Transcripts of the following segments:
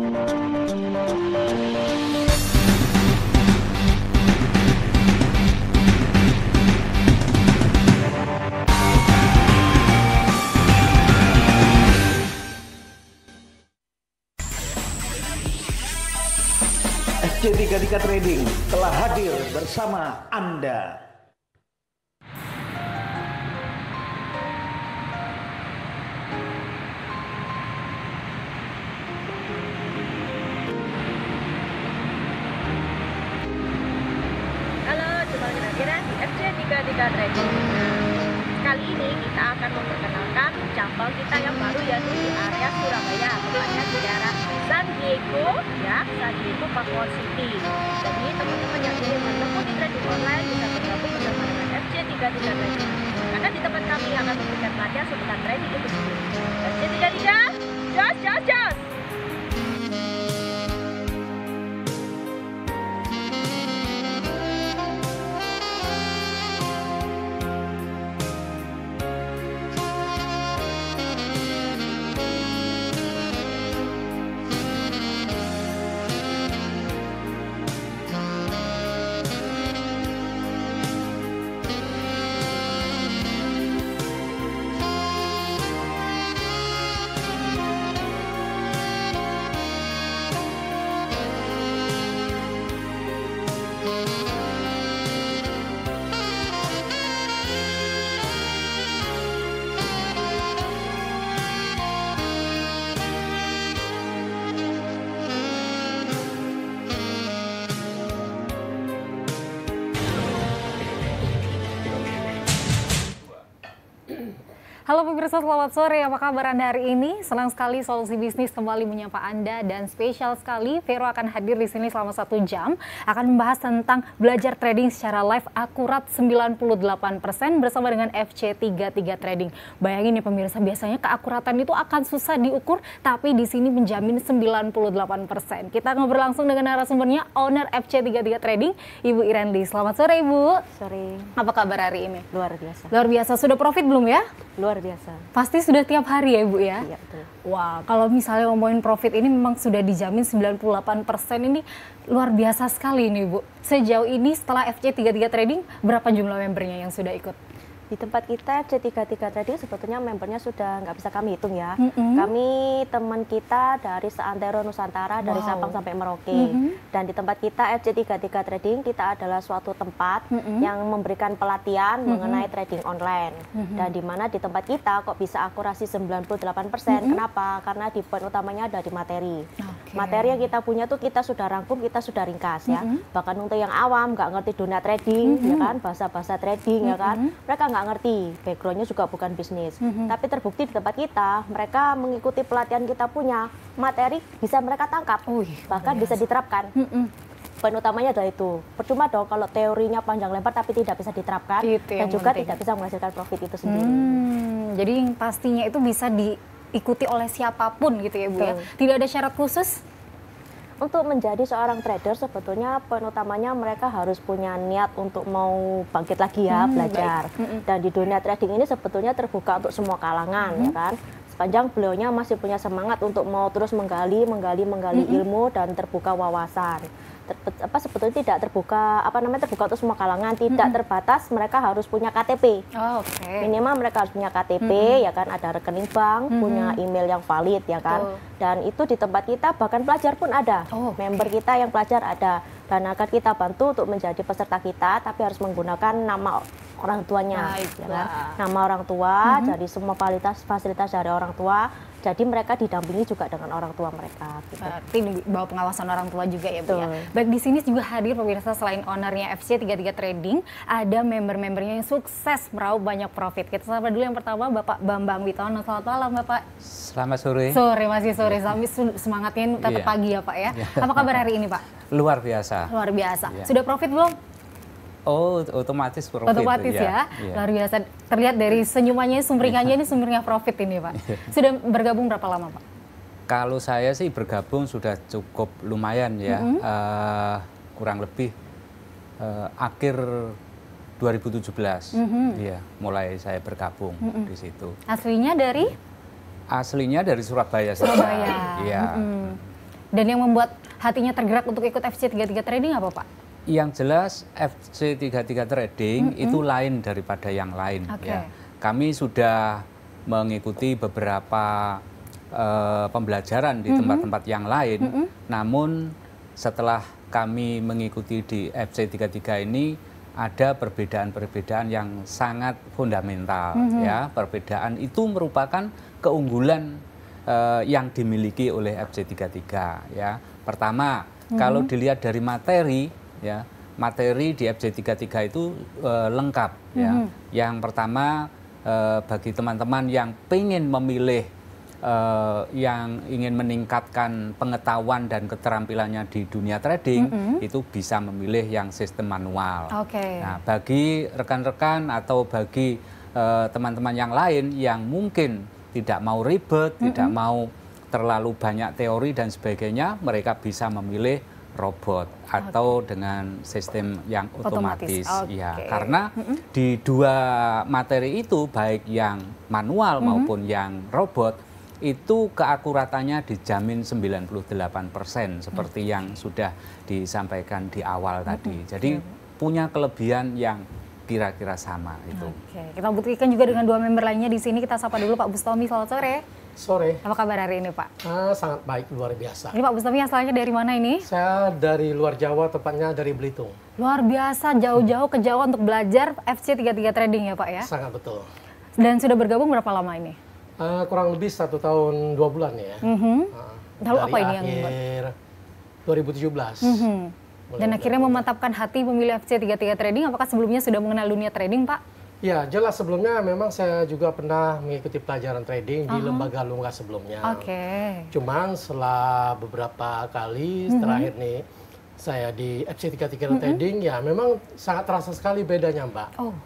SC33 Trading telah hadir bersama Anda. Ninja Dragon kali ini kita akan memperkenalkan cabang kita yang baru yaitu di area Surabaya tepatnya di daerah San Diego ya San Diego Papua City jadi teman-teman yang ingin bertemu di trading online bisa bergabung bersama dengan FC33 karena di tempat kami akan memberikan pelatihan seputar trading itu sendiri FC33 jos jos jos Pemirsa selamat sore, apa kabar Anda hari ini? Senang sekali Solusi Bisnis kembali menyapa Anda dan spesial sekali Vero akan hadir di sini selama satu jam akan membahas tentang belajar trading secara live akurat 98% bersama dengan FC33 Trading. Bayangin ya pemirsa, biasanya keakuratan itu akan susah diukur tapi di sini menjamin 98%. Kita ngobrol langsung dengan narasumbernya owner FC33 Trading, Ibu Irenli. Selamat sore Ibu. Sore. Apa kabar hari ini? Luar biasa. Luar biasa. Sudah profit belum ya? Luar biasa. Pasti sudah tiap hari ya Ibu ya? Iya betul. Wah, kalau misalnya ngomongin profit ini memang sudah dijamin 98% ini luar biasa sekali ini Bu. Sejauh ini setelah FC33 Trading, berapa jumlah membernya yang sudah ikut? di tempat kita C33 tadi sebetulnya membernya sudah nggak bisa kami hitung ya. Mm -hmm. Kami teman kita dari seantero Nusantara, wow. dari Sabang sampai Merauke. Mm -hmm. Dan di tempat kita FC33 Trading, kita adalah suatu tempat mm -hmm. yang memberikan pelatihan mm -hmm. mengenai trading online. Mm -hmm. Dan di mana di tempat kita kok bisa akurasi 98%. Mm -hmm. Kenapa? Karena di poin utamanya ada di materi. Okay. Materi yang kita punya tuh kita sudah rangkum, kita sudah ringkas ya. Mm -hmm. Bahkan untuk yang awam nggak ngerti dunia trading, mm -hmm. ya kan, bahasa-bahasa trading, mm -hmm. ya kan, mereka nggak nggak ngerti, backgroundnya juga bukan bisnis. Mm -hmm. Tapi terbukti di tempat kita, mereka mengikuti pelatihan kita punya materi bisa mereka tangkap, oh, iya. bahkan bisa diterapkan. Mm -mm. Poin utamanya adalah itu. Percuma dong kalau teorinya panjang lebar tapi tidak bisa diterapkan gitu dan juga penting. tidak bisa menghasilkan profit itu sendiri. Hmm, jadi yang pastinya itu bisa diikuti oleh siapapun gitu ya Bu ya. Tidak ada syarat khusus untuk menjadi seorang trader sebetulnya utamanya mereka harus punya niat untuk mau bangkit lagi ya hmm, belajar. Baik. Hmm. Dan di dunia trading ini sebetulnya terbuka untuk semua kalangan ya hmm. ya kan. Sepanjang beliaunya masih punya semangat untuk mau terus menggali, menggali, menggali hmm. ilmu dan terbuka wawasan apa sebetulnya tidak terbuka apa namanya terbuka untuk semua kalangan tidak hmm. terbatas mereka harus punya KTP oh, okay. minimal mereka harus punya KTP hmm. ya kan ada rekening bank hmm. punya email yang valid ya kan oh. dan itu di tempat kita bahkan pelajar pun ada oh, okay. member kita yang pelajar ada dan akan kita bantu untuk menjadi peserta kita tapi harus menggunakan nama orang tuanya ya kan? nama orang tua mm -hmm. jadi semua fasilitas fasilitas dari orang tua jadi mereka didampingi juga dengan orang tua mereka. Gitu. Berarti eh, di bawa pengawasan orang tua juga ya Bu ya. Baik di sini juga hadir pemirsa selain ownernya FC 33 Trading, ada member-membernya yang sukses meraup banyak profit. Kita sapa dulu yang pertama Bapak Bambang Witono. Selamat malam Bapak. Selamat sore. Sore masih sore, iya. sampai semangatnya tetap yeah. pagi ya Pak ya. Yeah. Apa kabar hari ini Pak? Luar biasa. Luar biasa. Yeah. Sudah profit belum? Oh, otomatis profit. Otomatis ya. ya. Iya. Luar biasa. Terlihat dari senyumannya, sumringahnya ini sumringah profit ini, Pak. Iya. Sudah bergabung berapa lama, Pak? Kalau saya sih bergabung sudah cukup lumayan ya. Mm -hmm. uh, kurang lebih uh, akhir 2017. Mm -hmm. Iya, mulai saya bergabung mm -hmm. di situ. Aslinya dari? Aslinya dari Surabaya. Surabaya. Iya. Mm -hmm. Dan yang membuat hatinya tergerak untuk ikut FC 33 Trading apa, Pak? yang jelas FC33 Trading mm -hmm. itu lain daripada yang lain. Okay. Ya. Kami sudah mengikuti beberapa uh, pembelajaran di tempat-tempat mm -hmm. yang lain, mm -hmm. namun setelah kami mengikuti di FC33 ini ada perbedaan-perbedaan yang sangat fundamental mm -hmm. ya. Perbedaan itu merupakan keunggulan uh, yang dimiliki oleh FC33 ya. Pertama, mm -hmm. kalau mm-hmm. dilihat dari materi ya materi di FJ33 itu uh, lengkap Mm -hmm. Yang pertama uh, bagi teman-teman yang ingin memilih uh, yang ingin meningkatkan pengetahuan dan keterampilannya di dunia trading mm -hmm. itu bisa memilih yang sistem manual. Okay. Nah, bagi rekan-rekan atau bagi teman-teman yang lain yang mungkin tidak mau ribet, mm -hmm. tidak mm-hmm. mau terlalu banyak teori dan sebagainya, mereka bisa memilih robot atau okay. dengan sistem yang otomatis, otomatis. Okay. ya karena mm -hmm. di dua materi itu baik yang manual mm -hmm. maupun yang robot itu keakuratannya dijamin 98% seperti hmm. yang sudah disampaikan di awal hmm. tadi. Jadi hmm. punya kelebihan yang kira-kira sama itu. Oke, kita buktikan juga dengan dua member lainnya di sini. Kita sapa dulu Pak Bustomi, selamat sore. Sore. Apa kabar hari ini Pak? Ah, sangat baik, luar biasa. Ini Pak Bustami asalnya dari mana ini? Saya dari luar Jawa, tepatnya dari Belitung. Luar biasa, jauh-jauh ke Jawa untuk belajar FC33 Trading ya Pak ya? Sangat betul. Dan sudah bergabung berapa lama ini? Uh, kurang lebih satu tahun dua bulan ya. Mm -hmm. uh, Lalu apa ini yang akhir 2017. Mm -hmm. Dan akhirnya mematapkan hati memilih FC33 Trading, apakah sebelumnya sudah mengenal dunia trading Pak? Ya, jelas sebelumnya memang saya juga pernah mengikuti pelajaran trading uh -huh. di lembaga lunga sebelumnya. Oke. Okay. Cuman setelah beberapa kali mm -hmm. terakhir nih saya di FC33 mm -hmm. trading ya memang sangat terasa sekali bedanya, Mbak. Oh.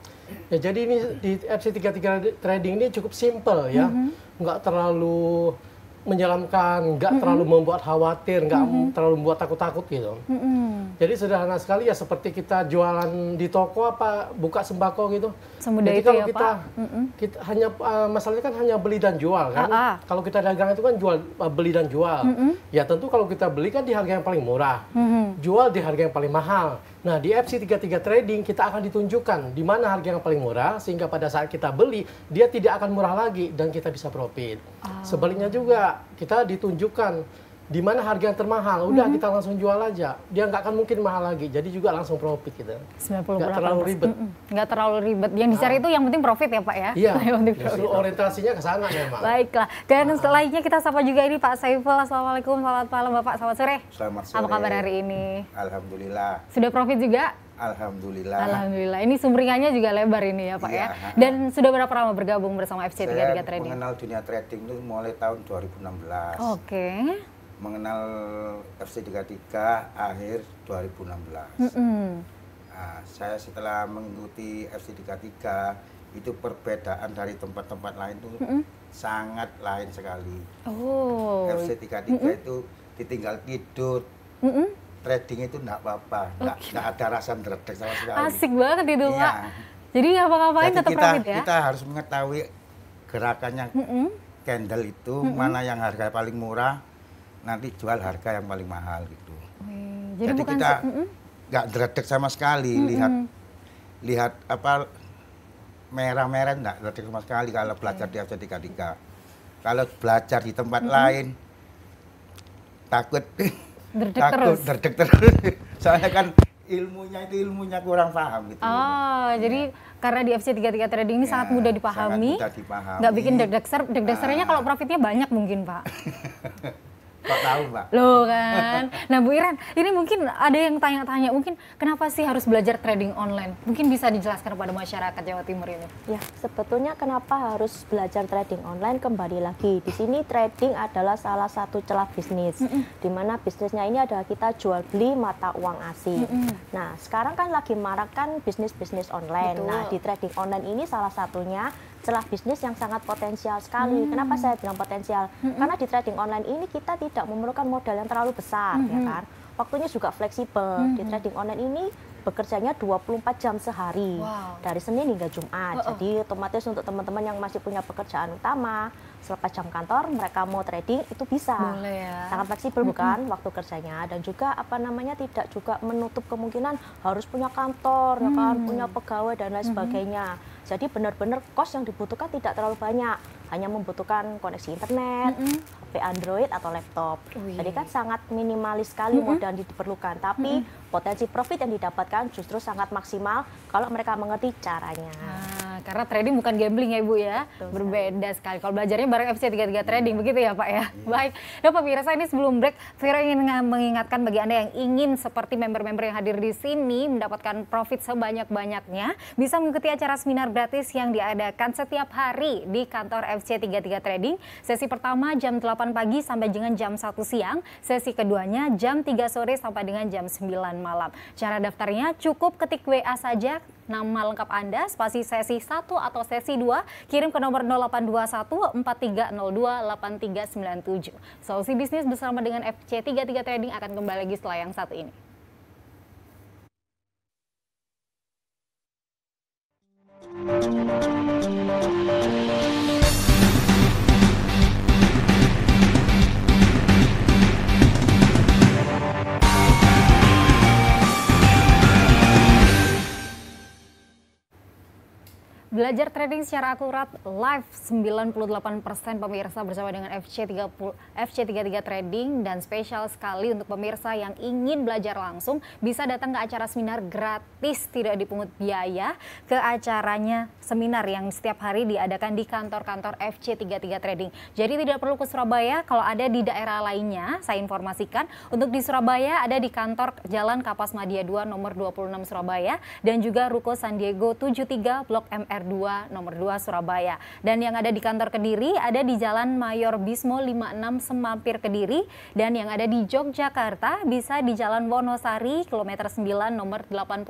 Ya jadi ini di FC33 trading ini cukup simple ya. Mm -hmm. Nggak terlalu menyelamkan, nggak mm -hmm. terlalu membuat khawatir, nggak mm -hmm. terlalu membuat takut-takut gitu. Mm -hmm. Jadi sederhana sekali ya seperti kita jualan di toko apa buka sembako gitu. Semudah Jadi itu kalau ya, kita, Pak. kita hanya uh, masalahnya kan hanya beli dan jual kan. Ah, ah. Kalau kita dagang itu kan jual uh, beli dan jual. Mm -hmm. Ya tentu kalau kita beli kan di harga yang paling murah, mm -hmm. jual di harga yang paling mahal. Nah, di FC33 Trading kita akan ditunjukkan di mana harga yang paling murah sehingga pada saat kita beli dia tidak akan murah lagi dan kita bisa profit. Oh. Sebaliknya juga kita ditunjukkan di mana harga yang termahal udah mm-hmm. kita langsung jual aja dia nggak akan mungkin mahal lagi jadi juga langsung profit gitu nggak terlalu ribet nggak terlalu ribet yang dicari ah. itu yang penting profit ya pak ya iya yang penting orientasinya ke sana ya memang baiklah dan ah. lainnya kita sapa juga ini pak Saiful assalamualaikum selamat malam bapak selamat sore selamat sore apa kabar hari ini alhamdulillah sudah profit juga Alhamdulillah. Alhamdulillah. Ini sumringannya juga lebar ini ya Pak iya. ya. Dan sudah berapa lama bergabung bersama FC33 Trading? Saya mengenal dunia trading itu mulai tahun 2016. Oke. Okay mengenal FC 33 akhir 2016. Mm -hmm. nah, saya setelah mengikuti FC 33 itu perbedaan dari tempat-tempat lain itu mm -hmm. sangat lain sekali. Oh. FC 33 mm -hmm. itu ditinggal tidur. Mm -hmm. Trading itu enggak apa-apa, enggak, okay. enggak ada rasa ngeredek sama sekali. Asik banget itu, ya. Pak. Iya. Jadi ngapa-ngapain tetap kita, rapid ya? Kita harus mengetahui gerakannya mm -hmm. candle itu, mm -hmm. mana yang harga paling murah, nanti jual harga yang paling mahal gitu. Hmm, jadi, jadi bukan kita nggak dredek sama sekali mm lihat lihat apa merah-merah nggak dredek sama sekali kalau belajar di FC 33. Kalau belajar di tempat mm -hmm. lain takut dredek takut terus. dredek terus. Soalnya kan ilmunya itu ilmunya kurang paham gitu. Oh, jadi iya. karena di FC 33 trading ini ya, sangat mudah dipahami. Sangat mudah dipahami. Nggak bikin deg-deg ser, deg-deg ah. kalau profitnya banyak mungkin, Pak. Kok tahu, Pak. Loh kan. Nah, Bu Iren, ini mungkin ada yang tanya-tanya, mungkin kenapa sih harus belajar trading online? Mungkin bisa dijelaskan kepada masyarakat Jawa Timur ini. Ya, sebetulnya kenapa harus belajar trading online kembali lagi. Di sini trading adalah salah satu celah bisnis. Mm -mm. Di mana bisnisnya ini adalah kita jual beli mata uang asing. Mm -mm. Nah, sekarang kan lagi marak kan bisnis-bisnis online. Nah, Betul. Nah, di trading online ini salah satunya celah bisnis yang sangat potensial sekali. Hmm. Kenapa saya bilang potensial? Hmm. Karena di trading online ini kita tidak memerlukan modal yang terlalu besar, ya hmm. ya kan? Waktunya juga fleksibel. Hmm. Di trading online ini bekerjanya 24 jam sehari wow. dari Senin hingga Jumat. Oh, oh. Jadi otomatis untuk teman-teman yang masih punya pekerjaan utama selepas jam kantor mereka mau trading itu bisa. ya. Sangat fleksibel mm -hmm. bukan waktu kerjanya dan juga apa namanya tidak juga menutup kemungkinan harus punya kantor hmm. ya kan, hmm. punya pegawai dan lain hmm. sebagainya. Mm -hmm jadi benar-benar kos yang dibutuhkan tidak terlalu banyak, hanya membutuhkan koneksi internet, mm -hmm. HP Android atau laptop. Ui. Oh, iya. Jadi kan sangat minimalis sekali mm -hmm. modal yang diperlukan, tapi mm -hmm. potensi profit yang didapatkan justru sangat maksimal kalau mereka mengerti caranya. Ah. Karena trading bukan gambling ya Ibu ya. Betul, Berbeda sekali. Kalau belajarnya bareng FC33 Trading iya. begitu ya Pak ya. Iya. Baik. Nah pemirsa ini sebelum break, Vero ingin mengingatkan bagi Anda yang ingin seperti member-member yang hadir di sini mendapatkan profit sebanyak-banyaknya, bisa mengikuti acara seminar gratis yang diadakan setiap hari di kantor FC33 Trading. Sesi pertama jam 8 pagi sampai dengan jam 1 siang, sesi keduanya jam 3 sore sampai dengan jam 9 malam. Cara daftarnya cukup ketik WA saja nama lengkap Anda, spasi sesi 1 atau sesi 2, kirim ke nomor 0821 4302 8397. Solusi bisnis bersama dengan FC33 Trading akan kembali lagi setelah yang satu ini. Thank you. Belajar trading secara akurat live 98% pemirsa bersama dengan FC30 FC33 Trading dan spesial sekali untuk pemirsa yang ingin belajar langsung bisa datang ke acara seminar gratis tidak dipungut biaya ke acaranya seminar yang setiap hari diadakan di kantor-kantor FC33 Trading. Jadi tidak perlu ke Surabaya kalau ada di daerah lainnya saya informasikan untuk di Surabaya ada di kantor Jalan Kapas Madia 2 nomor 26 Surabaya dan juga Ruko San Diego 73 Blok MR 2 nomor 2 Surabaya. Dan yang ada di kantor Kediri ada di Jalan Mayor Bismo 56 Semampir Kediri dan yang ada di Yogyakarta bisa di Jalan Wonosari kilometer 9 nomor 88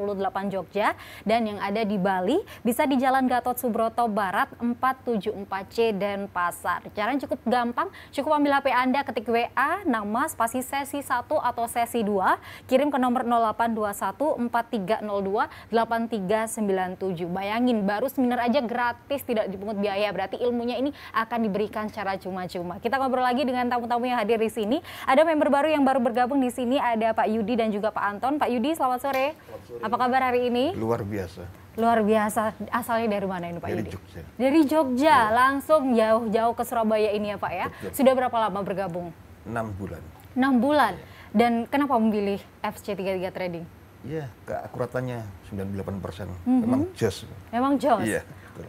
Jogja dan yang ada di Bali bisa di Jalan Gatot Subroto Barat 474C dan Pasar. Caranya cukup gampang, cukup ambil HP Anda ketik WA nama spasi sesi 1 atau sesi 2 kirim ke nomor 0821 4302 8397. Bayangin baru 9 seminar aja gratis tidak dipungut biaya berarti ilmunya ini akan diberikan secara cuma-cuma kita ngobrol lagi dengan tamu-tamu yang hadir di sini ada member baru yang baru bergabung di sini ada Pak Yudi dan juga Pak Anton Pak Yudi selamat sore, selamat sore. apa kabar hari ini luar biasa Luar biasa. Asalnya dari mana ini Pak dari Yudi? Jogja. Dari Jogja, ya. langsung jauh-jauh ke Surabaya ini ya Pak ya. Betul. Sudah berapa lama bergabung? 6 bulan. 6 bulan. Iya. Dan kenapa memilih FC33 Trading? Iya, keakuratannya 98 puluh Mm -hmm. Memang jos. Memang jos. Iya.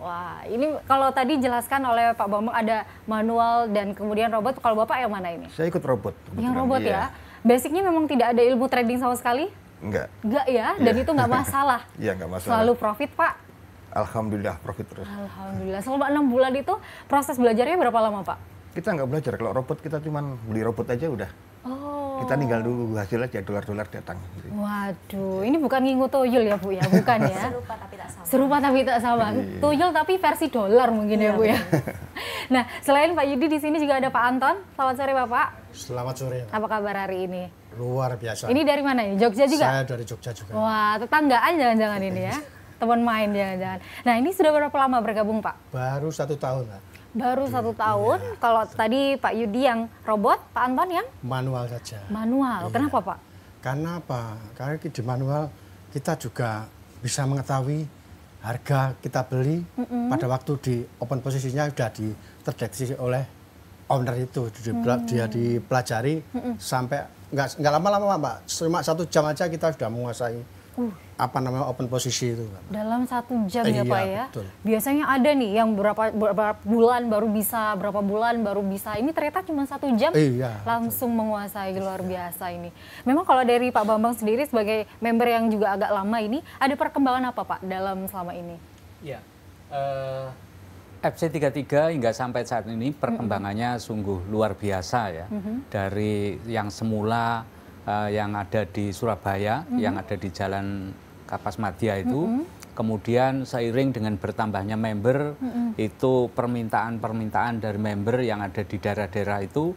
Wah, ini kalau tadi jelaskan oleh Pak Bambang ada manual dan kemudian robot. Kalau Bapak yang mana ini? Saya ikut robot. Yang robot ya? iya. ya. Basicnya memang tidak ada ilmu trading sama sekali? Enggak. Enggak ya, dan iya. itu enggak masalah. Iya, enggak masalah. Selalu profit, Pak. Alhamdulillah profit terus. Alhamdulillah. Selama enam bulan itu proses belajarnya berapa lama, Pak? Kita nggak belajar. Kalau robot kita cuma beli robot aja udah. Oh kita tinggal dulu hasilnya aja dolar-dolar datang. Waduh, ini bukan ngingu toyol ya Bu ya, bukan ya? Serupa tapi tak sama. Serupa tapi tak sama. Iya. tapi versi dolar mungkin ya, ya Bu ya. Iya, nah, selain Pak Yudi di sini juga ada Pak Anton. Selamat sore Bapak. Selamat sore. Apa kabar hari ini? Luar biasa. Ini dari mana ya? Jogja juga? Saya dari Jogja juga. Wah, tetanggaan jangan-jangan ini ya. Teman main jangan-jangan. Nah, ini sudah berapa lama bergabung Pak? Baru satu tahun Pak. Baru satu iya. tahun. Ya. Kalau tadi Pak Yudi yang robot, Pak Anton yang manual saja. Manual. ya. Kenapa Pak? Karena apa? Karena di manual kita juga bisa mengetahui harga kita beli mm -hmm. pada waktu di open posisinya sudah di oleh owner itu di, mm -hmm. dia dipelajari mm -hmm. sampai nggak nggak lama-lama pak cuma satu jam aja kita sudah menguasai Uh. apa namanya open posisi itu dalam satu jam eh, ya iya, pak ya betul. biasanya ada nih yang berapa, berapa bulan baru bisa berapa bulan baru bisa ini ternyata cuma satu jam eh, iya, langsung betul. menguasai luar biasa ini memang kalau dari pak bambang sendiri sebagai member yang juga agak lama ini ada perkembangan apa pak dalam selama ini ya uh, FC33 hingga sampai saat ini perkembangannya mm -hmm. sungguh luar biasa ya. Mm -hmm. Dari yang semula uh, yang ada di Surabaya, mm -hmm. yang ada di Jalan Kapas Madia itu. Mm -hmm. Kemudian seiring dengan bertambahnya member, mm -hmm. itu permintaan-permintaan dari member yang ada di daerah-daerah itu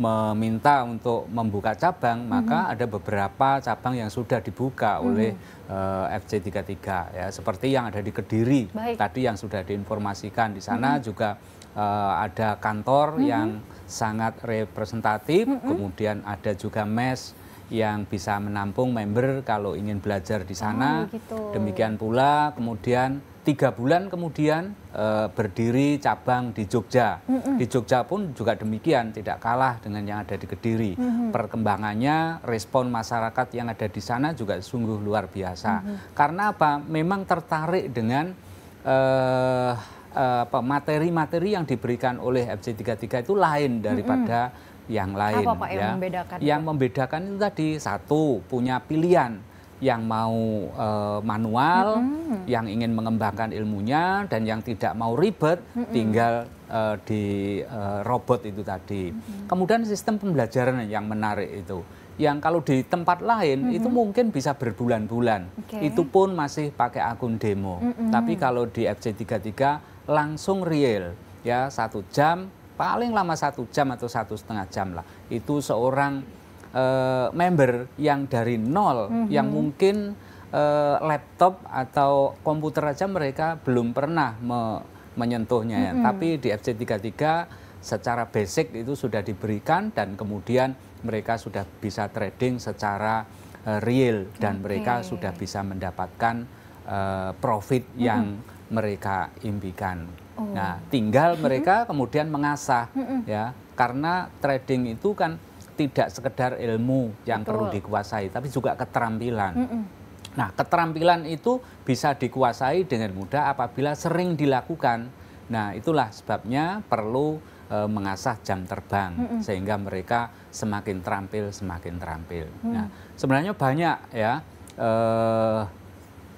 meminta untuk membuka cabang, mm-hmm. maka ada beberapa cabang yang sudah dibuka mm-hmm. oleh uh, FC 33 ya, seperti yang ada di Kediri Baik. tadi yang sudah diinformasikan di sana mm-hmm. juga uh, ada kantor mm-hmm. yang sangat representatif, mm-hmm. kemudian ada juga mes yang bisa menampung member kalau ingin belajar di sana. Oh, gitu. Demikian pula kemudian tiga bulan kemudian e, berdiri cabang di Jogja. Mm -mm. Di Jogja pun juga demikian, tidak kalah dengan yang ada di Kediri. Mm -hmm. Perkembangannya, respon masyarakat yang ada di sana juga sungguh luar biasa. Mm -hmm. Karena apa? Memang tertarik dengan e, materi-materi yang diberikan oleh FC33 itu lain daripada mm -hmm yang lain. Apa Pak ya. yang membedakan? Yang membedakan itu tadi satu punya pilihan yang mau e, manual, mm -hmm. yang ingin mengembangkan ilmunya dan yang tidak mau ribet mm -hmm. tinggal e, di e, robot itu tadi. Mm -hmm. Kemudian sistem pembelajaran yang menarik itu. Yang kalau di tempat lain mm -hmm. itu mungkin bisa berbulan-bulan. Okay. Itu pun masih pakai akun demo. Mm -hmm. Tapi kalau di FC33 langsung real ya satu jam paling lama satu jam atau satu setengah jam lah itu seorang uh, member yang dari nol mm -hmm. yang mungkin uh, laptop atau komputer aja mereka belum pernah me menyentuhnya mm -hmm. ya. Mhm. tapi di FC33 secara basic itu sudah diberikan dan kemudian mereka sudah bisa trading secara uh, real dan okay. mereka sudah bisa mendapatkan uh, profit mm -hmm. yang mhm. mereka impikan. Oh. Nah, tinggal mereka kemudian mengasah ya. Karena trading itu kan tidak sekedar ilmu yang Betul. perlu dikuasai, tapi juga keterampilan. Nah, keterampilan itu bisa dikuasai dengan mudah apabila sering dilakukan. Nah, itulah sebabnya perlu e, mengasah jam terbang mm -hmm. sehingga mereka semakin terampil, semakin terampil. Nah, mm. Nah, sebenarnya banyak ya e,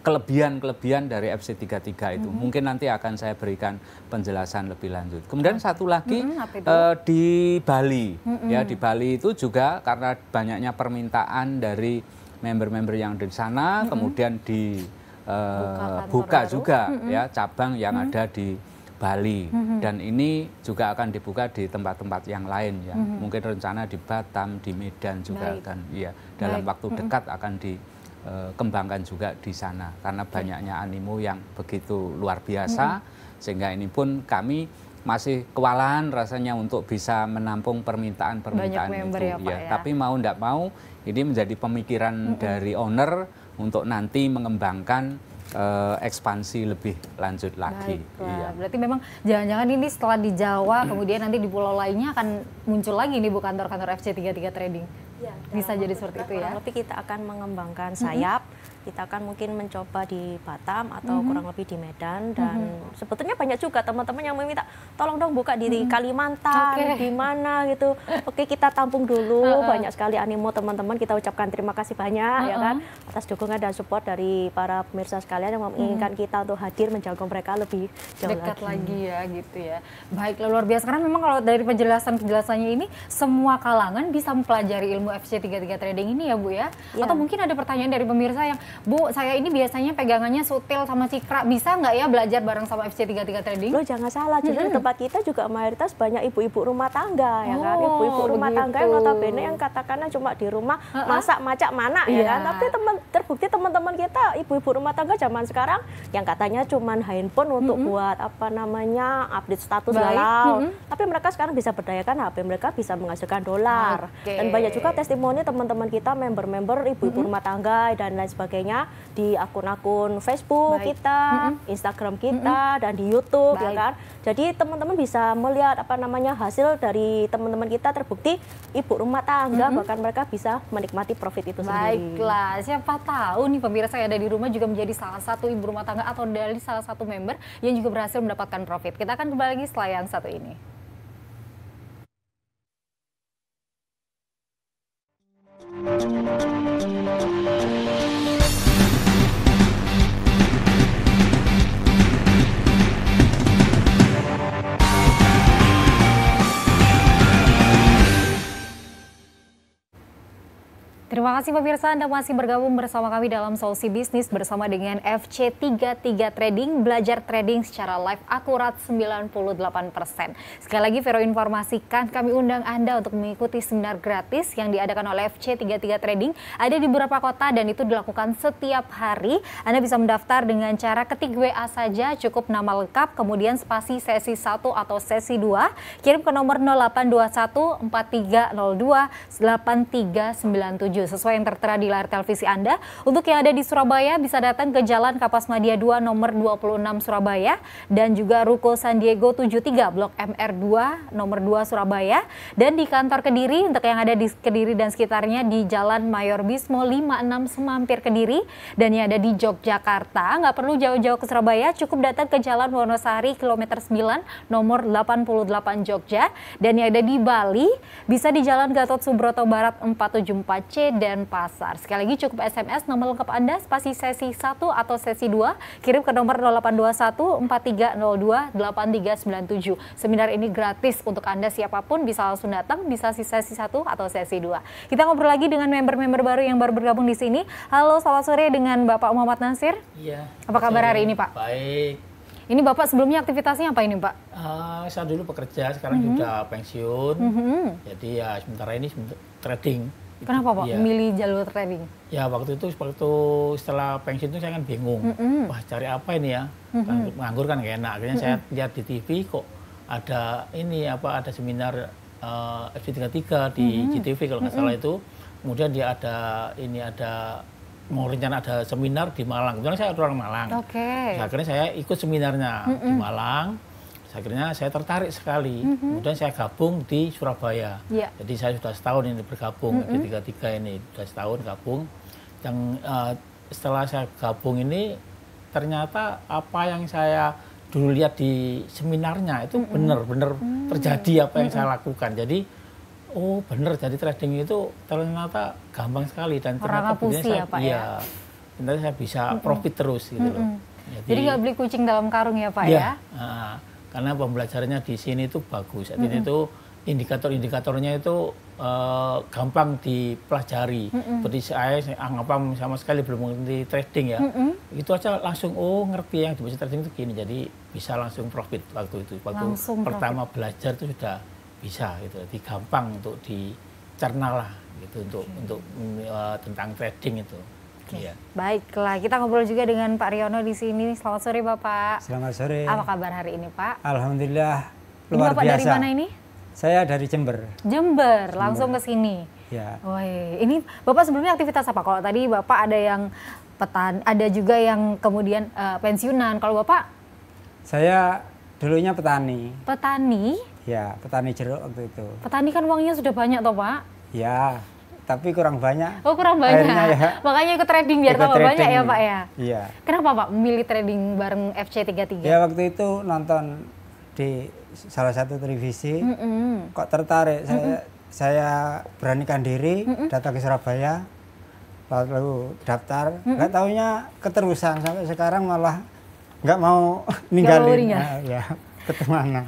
kelebihan-kelebihan dari FC33 itu. Mm -hmm. Mungkin nanti akan saya berikan penjelasan lebih lanjut. Kemudian oh. satu lagi mm -hmm. uh, di Bali. Mm -hmm. Ya di Bali itu juga karena banyaknya permintaan dari member-member yang di sana mm -hmm. kemudian di uh, buka, buka juga mm -hmm. ya cabang yang mm -hmm. ada di Bali mm -hmm. dan ini juga akan dibuka di tempat-tempat yang lain ya. Mm -hmm. Mungkin rencana di Batam, di Medan juga Baik. akan ya dalam Baik. waktu dekat mm -hmm. akan di Eh, kembangkan juga di sana karena banyaknya animo yang begitu luar biasa hmm. sehingga ini pun kami masih kewalahan rasanya untuk bisa menampung permintaan-permintaan itu ya, iya, ya. tapi mau tidak mau ini menjadi pemikiran hmm. dari owner untuk nanti mengembangkan uh, ekspansi lebih lanjut lagi. Iya. Berarti memang jangan-jangan ini setelah di Jawa kemudian nanti di pulau lainnya akan muncul lagi nih Bu kantor-kantor FC 33 Trading. Ya, Bisa jadi seperti itu ya. Tapi kita akan mengembangkan sayap. Mm -hmm kita kan mungkin mencoba di Batam atau mm-hmm. kurang lebih di Medan mhm. dan mm-hmm. sebetulnya banyak juga teman-teman yang meminta tolong dong buka di mm-hmm. Kalimantan okay. di mana gitu oke kita tampung dulu uh-uh. banyak sekali animo teman-teman kita ucapkan terima kasih banyak uh-uh. ya kan atas dukungan dan support dari para pemirsa sekalian yang menginginkan mm-hmm. kita untuk hadir menjangkau mereka lebih jauh dekat lagi. lagi ya gitu ya baik luar biasa karena memang kalau dari penjelasan penjelasannya ini semua kalangan bisa mempelajari ilmu FC 33 trading ini ya Bu ya, ya. atau mungkin ada pertanyaan dari pemirsa yang Bu, saya ini biasanya pegangannya Sutil sama Cikra. Bisa nggak ya belajar bareng sama FC33 Trading? Loh, jangan salah, justru hmm. tempat kita juga mayoritas banyak ibu-ibu rumah tangga ya kan? oh, kan. Ibu-ibu rumah tangga yang notabene yang katakanlah cuma di rumah uh -uh. masak macak mana yeah. ya kan. Iya. Tapi temen, terbukti teman-teman kita ibu-ibu rumah tangga zaman sekarang yang katanya cuma handphone untuk mm -hmm. buat apa namanya update status Baik. galau. Mm -hmm. Tapi mereka sekarang bisa berdayakan HP mereka bisa menghasilkan dolar. Okay. Dan banyak juga testimoni teman-teman kita member-member ibu-ibu mm -hmm. rumah tangga dan lain sebagainya sebagainya di akun-akun Facebook Baik. kita, mm-hmm. Instagram kita mm-hmm. dan di YouTube ya Baik. ya kan. Jadi teman-teman bisa melihat apa namanya hasil dari teman-teman kita terbukti ibu rumah tangga mm-hmm. bahkan mereka bisa menikmati profit itu sendiri. Baiklah, siapa tahu nih pemirsa yang ada di rumah juga menjadi salah satu ibu rumah tangga atau dari salah satu member yang juga berhasil mendapatkan profit. Kita akan kembali lagi setelah yang satu ini. thank you Terima kasih pemirsa Anda masih bergabung bersama kami dalam Solusi Bisnis bersama dengan FC33 Trading, belajar trading secara live akurat 98%. Sekali lagi Vero informasikan kami undang Anda untuk mengikuti seminar gratis yang diadakan oleh FC33 Trading. Ada di beberapa kota dan itu dilakukan setiap hari. Anda bisa mendaftar dengan cara ketik WA saja cukup nama lengkap kemudian spasi sesi 1 atau sesi 2 kirim ke nomor 0821 4302 8397 sesuai yang tertera di layar televisi Anda. Untuk yang ada di Surabaya bisa datang ke Jalan Kapas Madia 2 nomor 26 Surabaya dan juga Ruko San Diego 73 Blok MR2 nomor 2 Surabaya dan di kantor Kediri untuk yang ada di Kediri dan sekitarnya di Jalan Mayor Bismo 56 Semampir Kediri dan yang ada di Yogyakarta nggak perlu jauh-jauh ke Surabaya cukup datang ke Jalan Wonosari kilometer 9 nomor 88 Jogja dan yang ada di Bali bisa di Jalan Gatot Subroto Barat 474C dan pasar. Sekali lagi cukup SMS nomor lengkap Anda spasi sesi 1 atau sesi 2 kirim ke nomor 0821 4302 8397. Seminar ini gratis untuk Anda siapapun bisa langsung datang bisa sesi 1 atau sesi 2. Kita ngobrol lagi dengan member-member baru yang baru bergabung di sini. Halo selamat sore dengan Bapak Muhammad Nasir. Iya. Apa kabar hari ini Pak? Baik. Ini Bapak sebelumnya aktivitasnya apa ini Pak? Uh, saya dulu pekerja, sekarang mm -hmm. sudah pensiun. Mm -hmm. Jadi ya sementara ini trading. Kenapa Pak ya. milih jalur trading? Ya waktu itu waktu setelah pensiun itu saya kan bingung, mm -hmm. wah cari apa ini ya? Mm -hmm. Nganggur kan gak enak. Akhirnya mm -hmm. saya lihat di TV kok ada ini apa ada seminar uh, eh, FP33 di mm -hmm. GTV kalau nggak salah mm -hmm. itu. Kemudian dia ada ini ada mau rencana ada seminar di Malang. Kebetulan saya orang Malang. Oke. Okay. Nah, akhirnya saya ikut seminarnya mm -hmm. di Malang akhirnya saya tertarik sekali. Mm -hmm. Kemudian saya gabung di Surabaya. Yeah. Jadi saya sudah setahun ini bergabung mm -hmm. di tiga ini sudah setahun gabung. Yang uh, setelah saya gabung ini ternyata apa yang saya dulu lihat di seminarnya itu benar-benar mhm. mm -hmm. terjadi apa yang mm -hmm. saya lakukan. Jadi oh benar jadi trading itu ternyata gampang sekali dan ternyata Orang saya, ya, Pak, iya, ya? ternyata saya bisa mm -hmm. profit terus gitu mm -hmm. loh. Mhm. Jadi nggak beli kucing dalam karung ya Pak iya. ya? ya? Nah, karena pembelajarannya di sini itu bagus. Jadi mm -hmm. itu indikator-indikatornya itu uh, gampang dipelajari. Mm -hmm. Seperti saya anggap sama sekali belum mengerti trading ya. Mm -hmm. Itu aja langsung oh ngerti yang dimaksud trading itu gini. Jadi bisa langsung profit waktu itu. Waktu langsung pertama profit. belajar itu sudah bisa gitu. Jadi gampang untuk dicerna lah gitu untuk okay. untuk uh, tentang trading itu. Oke. Okay. Iya. Yeah. Baiklah, kita ngobrol juga dengan Pak Riono di sini. Selamat sore Bapak. Selamat sore. Apa kabar hari ini Pak? Alhamdulillah luar ini Bapak biasa. dari mana ini? Saya dari Jember. Jember, langsung ke sini. Ya. Woi, ini Bapak sebelumnya aktivitas apa? Kalau tadi Bapak ada yang petan, ada juga yang kemudian uh, pensiunan. Kalau Bapak? Saya dulunya petani. Petani? Ya, petani jeruk waktu itu. Petani kan uangnya sudah banyak toh, Pak? Ya, tapi kurang banyak. Oh kurang banyak. ya. Makanya ikut trading biar ikut tambah banyak ya Pak ya. Iya. Kenapa Pak memilih trading bareng FC33? Ya waktu itu nonton di salah satu televisi, mm -mm. kok tertarik. Mm -mm. Saya saya beranikan diri mm -mm. datang ke Surabaya, lalu daftar. Mm -mm. Gak taunya keterusan sampai sekarang malah nggak mau ninggalin. Gak mau ya, ketemana.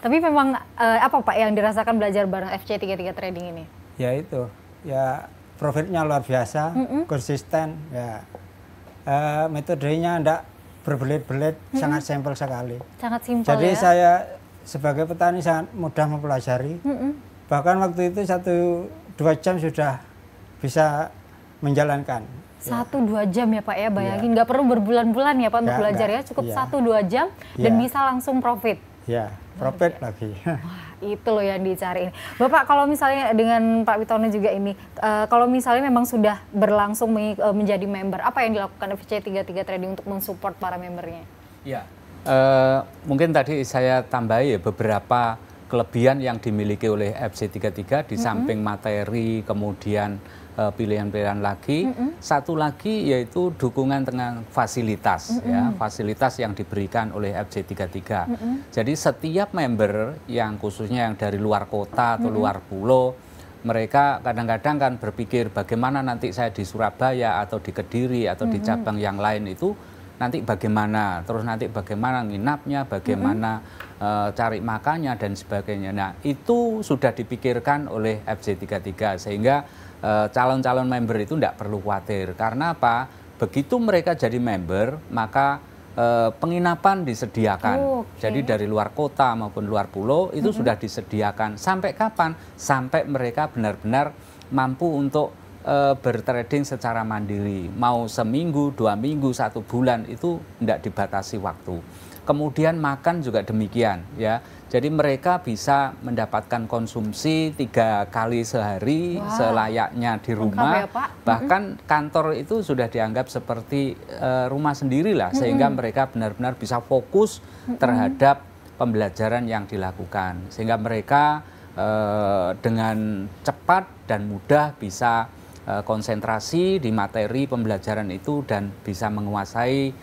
Tapi memang eh, apa Pak yang dirasakan belajar bareng FC33 Trading ini? Ya itu ya profitnya luar biasa, mm -hmm. konsisten, ya uh, metodenya tidak berbelit-belit, mm -hmm. sangat simpel sekali. Sangat simpel. Jadi ya? saya sebagai petani sangat mudah mempelajari. Mm -hmm. Bahkan waktu itu satu dua jam sudah bisa menjalankan. Ya. Satu dua jam ya Pak ya, iya. bayangin nggak ya. perlu berbulan-bulan ya Pak untuk ya, belajar enggak. ya, cukup iya. satu dua jam dan iya. bisa langsung profit. Ya, profit lagi. itu loh yang dicariin. Bapak kalau misalnya dengan Pak Witono juga ini, uh, kalau misalnya memang sudah berlangsung me uh, eh, menjadi member, apa yang dilakukan FC33 Trading untuk mensupport para membernya? Ya, uh, mungkin tadi saya tambahi ya beberapa kelebihan yang dimiliki oleh FC33 di mm -hmm. samping materi kemudian Eh, pilihan-pilihan lagi. Mm -hmm. Satu lagi yaitu dukungan dengan fasilitas mm -hmm. ya, fasilitas yang diberikan oleh FJ33. Mm -hmm. Jadi setiap member yang khususnya yang dari luar kota atau mm -hmm. luar pulau mereka kadang-kadang kan berpikir bagaimana nanti saya di Surabaya atau di Kediri atau mm -hmm. di cabang yang lain itu nanti bagaimana, terus nanti bagaimana nginapnya, bagaimana mm -hmm. cari makannya dan sebagainya. Nah, itu sudah dipikirkan oleh FJ33 sehingga Eh, calon-calon member itu tidak perlu khawatir karena apa begitu mereka jadi member maka eh, penginapan disediakan oh, okay. jadi dari luar kota maupun luar pulau itu mm -hmm. sudah disediakan sampai kapan sampai mereka benar-benar mampu untuk eh, bertrading secara mandiri mau seminggu dua minggu satu bulan itu tidak dibatasi waktu kemudian makan juga demikian ya jadi mereka bisa mendapatkan konsumsi tiga kali sehari wow. selayaknya di rumah. ya, Bahkan mm -hmm. kantor itu sudah dianggap seperti uh, rumah sendiri mm -hmm. sehingga mereka benar-benar bisa fokus mm -hmm. terhadap pembelajaran yang dilakukan, sehingga mereka uh, dengan cepat dan mudah bisa uh, konsentrasi di materi pembelajaran itu dan bisa menguasai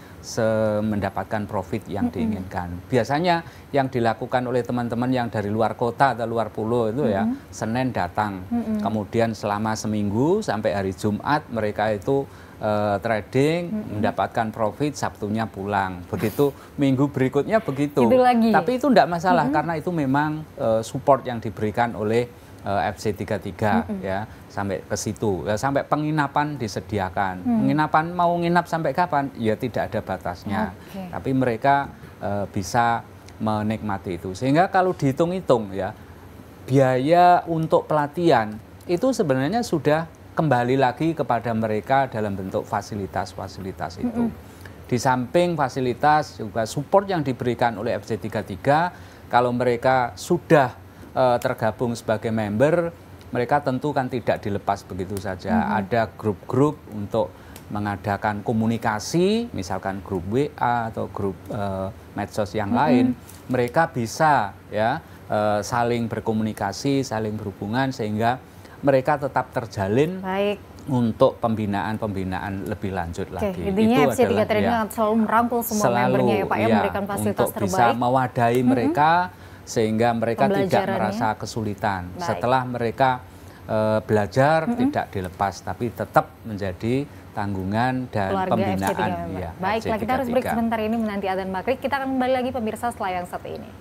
mendapatkan profit yang diinginkan. Biasanya yang dilakukan oleh teman-teman yang dari luar kota atau luar pulau itu ya, Senin datang, kemudian selama seminggu sampai hari Jumat mereka itu uh, trading mm -hmm. mendapatkan profit Sabtunya pulang begitu minggu berikutnya begitu itu lagi. tapi itu tidak masalah mm -hmm. karena itu memang uh, support yang diberikan oleh Eh, FC33 mm-hmm. ya sampai ke situ ya, sampai penginapan disediakan mm. penginapan mau nginap sampai kapan ya tidak ada batasnya okay. tapi mereka uh, bisa menikmati itu sehingga kalau dihitung-hitung ya biaya untuk pelatihan itu sebenarnya sudah kembali lagi kepada mereka dalam bentuk fasilitas-fasilitas itu mm-hmm. di samping fasilitas juga support yang diberikan oleh FC33 kalau mereka sudah uh, tergabung sebagai member, mereka tentu kan tidak dilepas begitu saja. Mm -hmm. Ada grup-grup untuk mengadakan komunikasi, misalkan grup WA atau grup uh, medsos yang mm -hmm. lain, mereka bisa ya uh, saling berkomunikasi, saling berhubungan sehingga mereka tetap terjalin. Baik untuk pembinaan-pembinaan lebih lanjut Oke, lagi. Intinya itu FC 3 Training ya, selalu merangkul semua selalu, ya, membernya ya Pak ya, memberikan fasilitas untuk terbaik. bisa mewadahi mm mereka sehingga mereka tidak merasa kesulitan. Baik. Setelah mereka e, belajar mm -hmm. tidak dilepas tapi tetap menjadi tanggungan dan Keluarga pembinaan. FC3. Ya, Baik, FC kita harus break sebentar ini menanti adzan maghrib. Kita akan kembali lagi pemirsa setelah yang satu ini.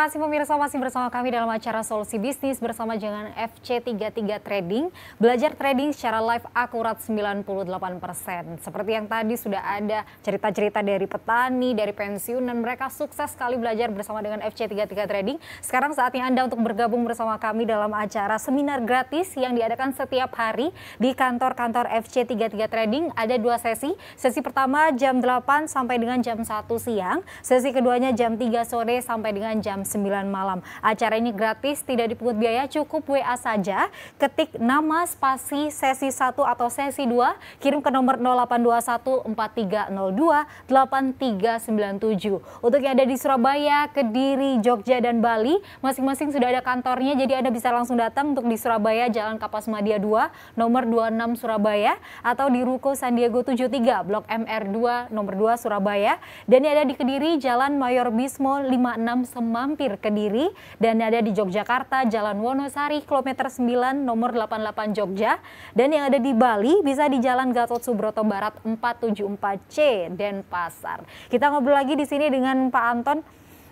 Terima kasih pemirsa masih bersama kami dalam acara Solusi Bisnis bersama dengan FC33 Trading. Belajar trading secara live akurat 98%. Seperti yang tadi sudah ada cerita-cerita dari petani, dari pensiun dan mereka sukses sekali belajar bersama dengan FC33 Trading. Sekarang saatnya Anda untuk bergabung bersama kami dalam acara seminar gratis yang diadakan setiap hari di kantor-kantor FC33 Trading. Ada dua sesi. Sesi pertama jam 8 sampai dengan jam 1 siang. Sesi keduanya jam 3 sore sampai dengan jam 9 malam. Acara ini gratis, tidak dipungut biaya, cukup WA saja. Ketik nama spasi sesi 1 atau sesi 2, kirim ke nomor 0821 4302 8397. Untuk yang ada di Surabaya, Kediri, Jogja, dan Bali, masing-masing sudah ada kantornya, jadi Anda bisa langsung datang untuk di Surabaya, Jalan Kapas Madia 2, nomor 26 Surabaya, atau di Ruko San Diego 73, Blok MR2, nomor 2 Surabaya. Dan yang ada di Kediri, Jalan Mayor Bismo 56 Semam Mampir Kediri dan ada di Yogyakarta Jalan Wonosari kilometer 9 nomor 88 Jogja dan yang ada di Bali bisa di Jalan Gatot Subroto Barat 474C Denpasar. Kita ngobrol lagi di sini dengan Pak Anton.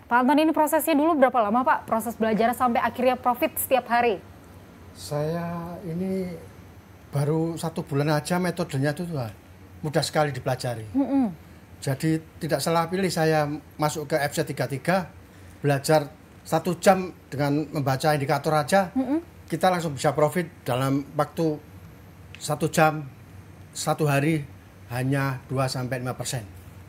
Pak Anton ini prosesnya dulu berapa lama Pak? Proses belajar sampai akhirnya profit setiap hari? Saya ini baru satu bulan aja metodenya itu Tuhan. Mudah sekali dipelajari. Mm -hmm. Jadi tidak salah pilih saya masuk ke FC 33 belajar satu jam dengan membaca indikator aja, mm-hmm. kita langsung bisa profit dalam waktu satu jam, satu hari hanya 2 sampai lima persen.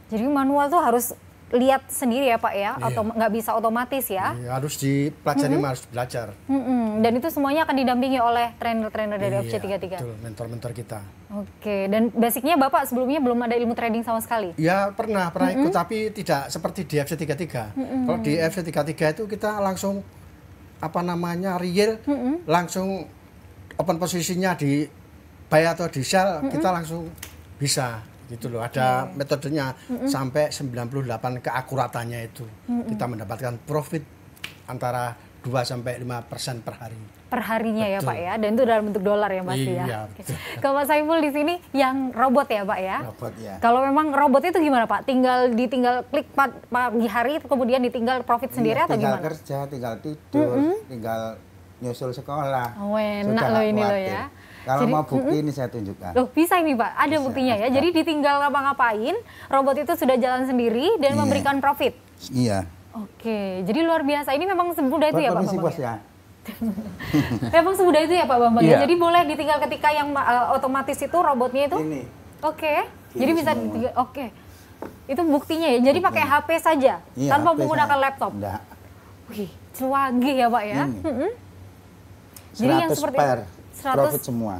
Jadi manual tuh harus lihat sendiri ya Pak ya, yeah. atau nggak bisa otomatis ya. Yeah, harus dipelajari, mm -hmm. harus belajar. Mm -hmm. Dan itu semuanya akan didampingi oleh trainer-trainer dari yeah, FC33? Betul, mentor-mentor kita. Oke, okay. dan basicnya Bapak sebelumnya belum ada ilmu trading sama sekali? Ya pernah, pernah mm -hmm. ikut, tapi tidak seperti di FC33. Mm -hmm. Kalau di FC33 itu kita langsung, apa namanya, real, mm -hmm. langsung open posisinya di buy atau di sell, mm -hmm. kita langsung bisa gitu loh ada okay. metodenya mm -hmm. sampai 98 keakuratannya itu mm -hmm. kita mendapatkan profit antara 2 sampai 5 persen per hari. Perharinya betul. ya Pak ya, dan itu dalam bentuk dolar ya pasti ya. iya, ya. Kalau Pak Saiful di sini yang robot ya Pak ya. Robot ya. Kalau memang robot itu gimana Pak? Tinggal ditinggal klik pagi hari itu kemudian ditinggal profit sendiri ya, atau tinggal gimana? Tinggal kerja, tinggal tidur, mm -hmm. tinggal nyusul sekolah. Oh enak loh ini loh ya. Kalau Jadi, mau bukti ini saya tunjukkan. Loh, bisa ini Pak, ada bisa, buktinya ya. Jadi ditinggal ngapa-ngapain, robot itu sudah jalan sendiri dan iya. memberikan profit. Iya. Oke, jadi luar biasa. Ini memang semudah itu ya Pak Bambang? Bos ya. ya. memang semudah itu ya Pak Bambang? Ya? Iya. Jadi boleh ditinggal ketika yang uh, otomatis itu robotnya itu? Ini. Oke, ini jadi bisa oke. Itu buktinya ya. Jadi pakai HP saja, iya, tanpa HP menggunakan saya. laptop? Enggak. Wih, cuagi ya Pak ya. Ini. Mm -hmm. Jadi yang seperti per. 100... profit semua.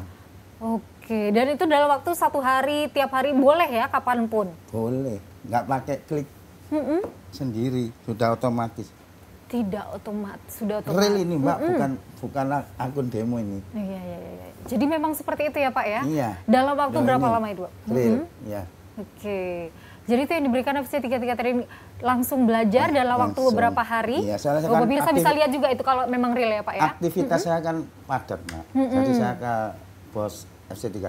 Oke, dan itu dalam waktu satu hari, tiap hari boleh ya kapanpun? Boleh, nggak pakai klik. Mm -mm. Sendiri, sudah otomatis. Tidak otomatis, sudah otomatis. Real ini mbak, mm -mm. bukan bukanlah akun demo ini. Iya, iya, iya, iya. Jadi memang seperti itu ya pak ya? Iya. Dalam waktu berapa ini. lama itu? Real, mm ya. Oke. Okay. Jadi itu yang diberikan FC 33 training langsung belajar dalam waktu beberapa hari. Iya, kan bisa, aktif, bisa lihat juga itu kalau memang real ya Pak ya. Aktivitas mm -hmm. saya kan padat, Mbak. Mm -hmm. Jadi saya ke bos FC 33 mm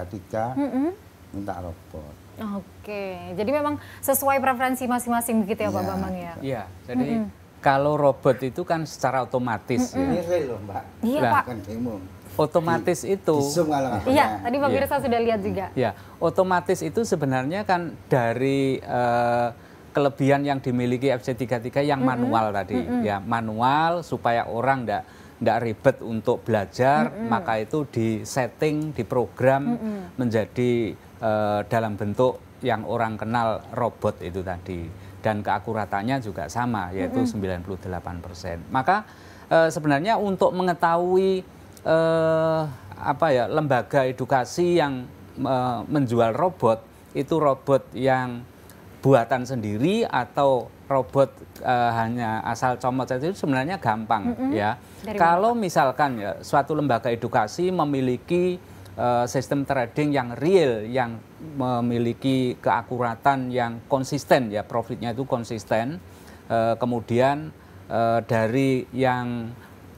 -hmm. minta robot. Oke, jadi memang sesuai preferensi masing-masing begitu ya, ya Pak iya. Bambang ya? Iya, jadi mm -hmm. kalau robot itu kan secara otomatis mm -hmm. ya. Ini iya, real loh Mbak. Iya Pak. Kan demo otomatis di, itu di zoom iya tadi pemirsa iya. ya. sudah lihat juga ya otomatis itu sebenarnya kan dari uh, kelebihan yang dimiliki FC33 yang manual mm -hmm. tadi mm -hmm. ya manual supaya orang tidak tidak ribet untuk belajar mm -hmm. maka itu di setting di program mm -hmm. menjadi uh, dalam bentuk yang orang kenal robot itu tadi dan keakuratannya juga sama yaitu mm -hmm. 98 persen maka uh, sebenarnya untuk mengetahui eh, apa ya lembaga edukasi yang eh, menjual robot itu robot yang buatan sendiri atau robot eh, hanya asal comot saja itu sebenarnya gampang mm -hmm. ya. Dari Kalau mana? misalkan ya suatu lembaga edukasi memiliki eh, sistem trading yang real yang memiliki keakuratan yang konsisten ya profitnya itu konsisten eh, kemudian eh, dari yang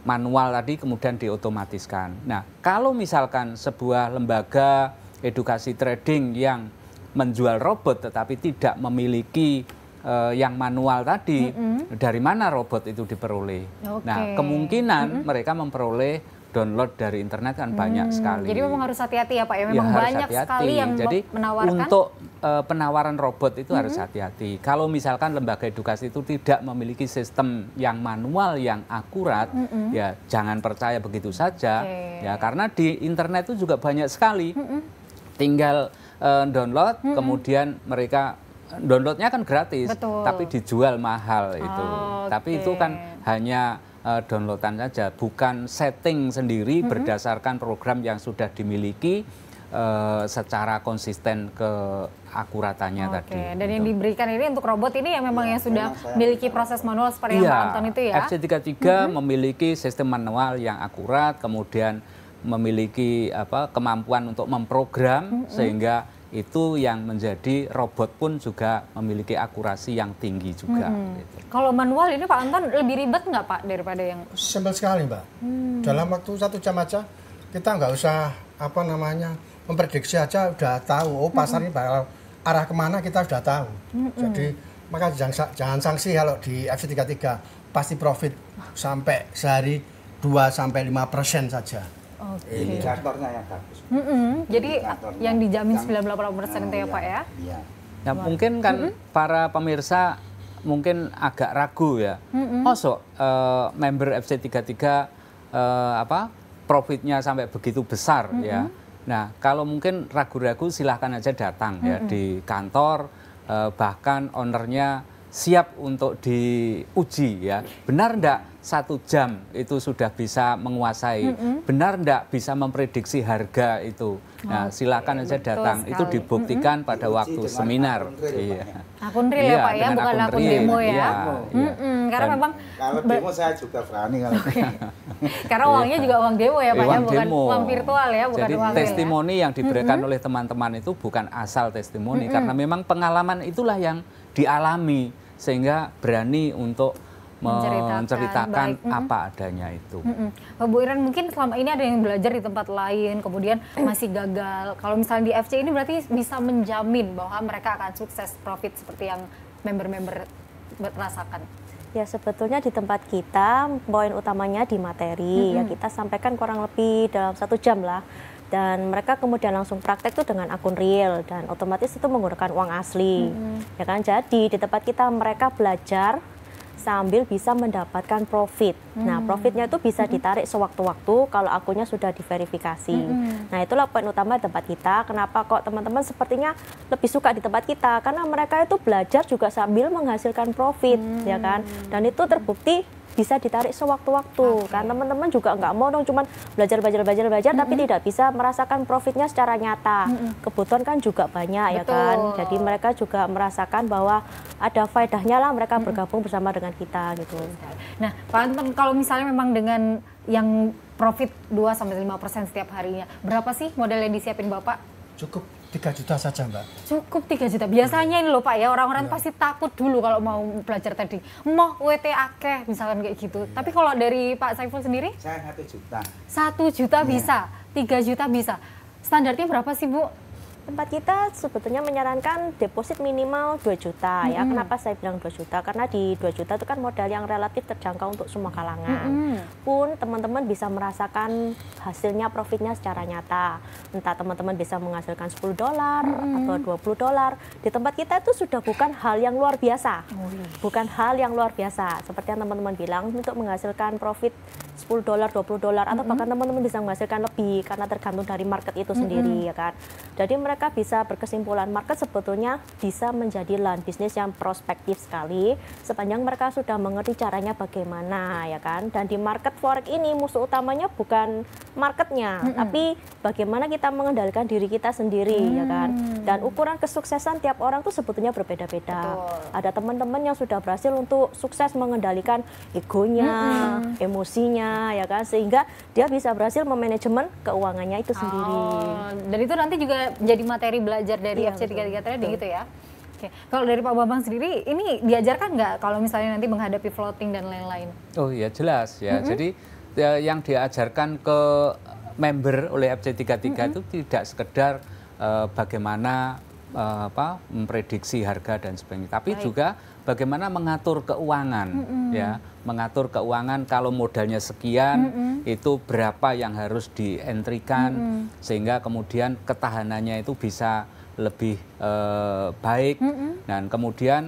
manual tadi kemudian diotomatiskan. Nah, kalau misalkan sebuah lembaga edukasi trading yang menjual robot tetapi tidak memiliki uh, yang manual tadi, mm -hmm. dari mana robot itu diperoleh? Okay. Nah, kemungkinan mm -hmm. mereka memperoleh download dari internet kan hmm, banyak sekali. Jadi memang harus hati-hati ya Pak ya, ya memang ya, banyak hati -hati. sekali yang Jadi, menawarkan. Untuk uh, penawaran robot itu hmm. harus hati-hati. Kalau misalkan lembaga edukasi itu tidak memiliki sistem yang manual yang akurat, hmm. ya jangan percaya begitu saja. Okay. Ya karena di internet itu juga banyak sekali. Hmm. Tinggal uh, download hmm. kemudian mereka downloadnya kan gratis, Betul. tapi dijual mahal itu. Oh, okay. Tapi itu kan hanya Eh, downloadan saja, bukan setting sendiri mm -hmm. berdasarkan program yang sudah dimiliki uh, secara konsisten ke akuratannya okay. tadi. Dan gitu. yang diberikan ini untuk robot ini ya memang ya, yang sudah memiliki proses manual seperti ya, yang iya, Pak Anton itu ya. FC33 mm -hmm. memiliki sistem manual yang akurat, kemudian memiliki apa kemampuan untuk memprogram mm -hmm. sehingga itu yang menjadi robot pun juga memiliki akurasi yang tinggi juga. Hmm. Gitu. Kalau manual ini Pak Anton lebih ribet nggak Pak daripada yang? Simpel sekali Mbak. Hmm. Dalam waktu satu jam aja kita nggak usah apa namanya memprediksi aja udah tahu oh pasar hmm. ini bakal arah kemana kita sudah tahu. Hmm. Jadi maka jangan, jangan sanksi kalau di FC33 pasti profit sampai sehari 2 sampai lima persen saja. Okay. Indikatornya ya. Mm -hmm. Jadi yang dijamin 98 persen itu ya Pak ya? Iya. Nah mungkin kan mm -hmm. para pemirsa mungkin agak ragu ya. Mm -hmm. Oso uh, eh, member FC33 uh, eh, apa profitnya sampai begitu besar mm -hmm. ya. Nah kalau mungkin ragu-ragu silahkan aja datang mm -hmm. ya di kantor uh, bahkan ownernya siap untuk diuji ya. Benar enggak? satu jam itu sudah bisa menguasai. Mm -hmm. Benar enggak bisa memprediksi harga itu? Nah, oh, silakan iya, datang. Ya. Sekali. Itu dibuktikan mm -hmm. pada waktu seminar. Iya. Akun real ya, Pak ya, bukan akun, akun demo ya. ya. mm -hmm. Karena Dan, memang kalau demo saya juga berani kalau. Karena uangnya juga uang demo ya, Pak ya, uang ya, bukan demo. uang virtual ya, bukan Jadi, uang testimoni ya. yang diberikan mm -hmm. oleh teman-teman itu bukan asal testimoni mm -hmm. karena memang pengalaman itulah yang dialami sehingga berani untuk menceritakan, baik. apa adanya itu. Mm -hmm. Bu Iren mungkin selama ini ada yang belajar di tempat lain kemudian eh. masih gagal. Kalau misalnya di FC ini berarti bisa menjamin bahwa mereka akan sukses profit seperti yang member-member rasakan. Ya sebetulnya di tempat kita poin utamanya di materi mm -hmm. ya kita sampaikan kurang lebih dalam satu jam lah dan mereka kemudian langsung praktek tuh dengan akun real dan otomatis itu menggunakan uang asli mm -hmm. ya kan jadi di tempat kita mereka belajar sambil bisa mendapatkan profit. Nah, hmm. Nah, profitnya itu bisa hmm. ditarik sewaktu-waktu kalau akunnya sudah diverifikasi. Hmm. hmm. Nah, itulah poin utama tempat kita. Kenapa kok teman-teman sepertinya lebih suka di tempat kita? Karena mereka itu belajar juga sambil menghasilkan profit, hmm. ya kan? Hmm. Dan itu terbukti bisa ditarik sewaktu-waktu okay. karena teman-teman juga nggak mau dong cuman belajar belajar belajar belajar mm -hmm. tapi tidak bisa merasakan profitnya secara nyata mm -hmm. kebutuhan kan juga banyak Betul. ya kan jadi mereka juga merasakan bahwa ada faedahnya lah mereka mm -hmm. bergabung bersama dengan kita gitu nah Pak kalau misalnya memang dengan yang profit 2 sampai persen setiap harinya berapa sih model yang disiapin Bapak cukup 3 juta saja mbak? Cukup 3 juta. Biasanya ini loh pak ya orang-orang ya. pasti takut dulu kalau mau belajar tadi. mau WT akeh misalkan kayak gitu. Ya. Tapi kalau dari Pak Saiful sendiri? Saya 1 juta. 1 juta ya. bisa, 3 juta bisa. Standarnya berapa sih Bu? Tempat kita sebetulnya menyarankan deposit minimal 2 juta mm -hmm. ya. Kenapa saya bilang 2 juta? Karena di 2 juta itu kan modal yang relatif terjangkau untuk semua kalangan. Mm -hmm. Pun teman-teman bisa merasakan hasilnya profitnya secara nyata. Entah teman-teman bisa menghasilkan 10 dolar mm -hmm. atau 20 dolar. Di tempat kita itu sudah bukan hal yang luar biasa. Mm -hmm. Bukan hal yang luar biasa. Seperti yang teman-teman bilang untuk menghasilkan profit 10 dolar, 20 dolar atau mm -hmm. bahkan teman-teman bisa menghasilkan lebih karena tergantung dari market itu sendiri mm -hmm. ya kan. Jadi mereka bisa berkesimpulan market sebetulnya bisa menjadi lahan bisnis yang prospektif sekali sepanjang mereka sudah mengerti caranya bagaimana ya kan. Dan di market forex ini musuh utamanya bukan marketnya mm -hmm. tapi bagaimana kita mengendalikan diri kita sendiri ya mm -hmm. ya kan. Dan ukuran kesuksesan tiap orang tuh sebetulnya berbeda-beda. Ada teman-teman yang sudah berhasil untuk sukses mengendalikan egonya, mm -hmm. emosinya ya kan sehingga dia bisa berhasil memanajemen keuangannya itu sendiri. Oh, dan itu nanti juga jadi materi belajar dari iya, FC33 Trading gitu ya. Oke, kalau dari Pak Bambang sendiri, ini diajarkan nggak kalau misalnya nanti menghadapi floating dan lain-lain? Oh iya jelas ya. Mm -hmm. Jadi ya, yang diajarkan ke member oleh FC33 mm -hmm. itu tidak sekedar uh, bagaimana Eh, apa memprediksi harga dan sebagainya. Tapi Baik. juga bagaimana mengatur keuangan mm -mm. ya, mengatur keuangan kalau modalnya sekian mm -mm. itu berapa yang harus dientrikan mm -mm. sehingga kemudian ketahanannya itu bisa lebih eh, baik mm -mm. dan kemudian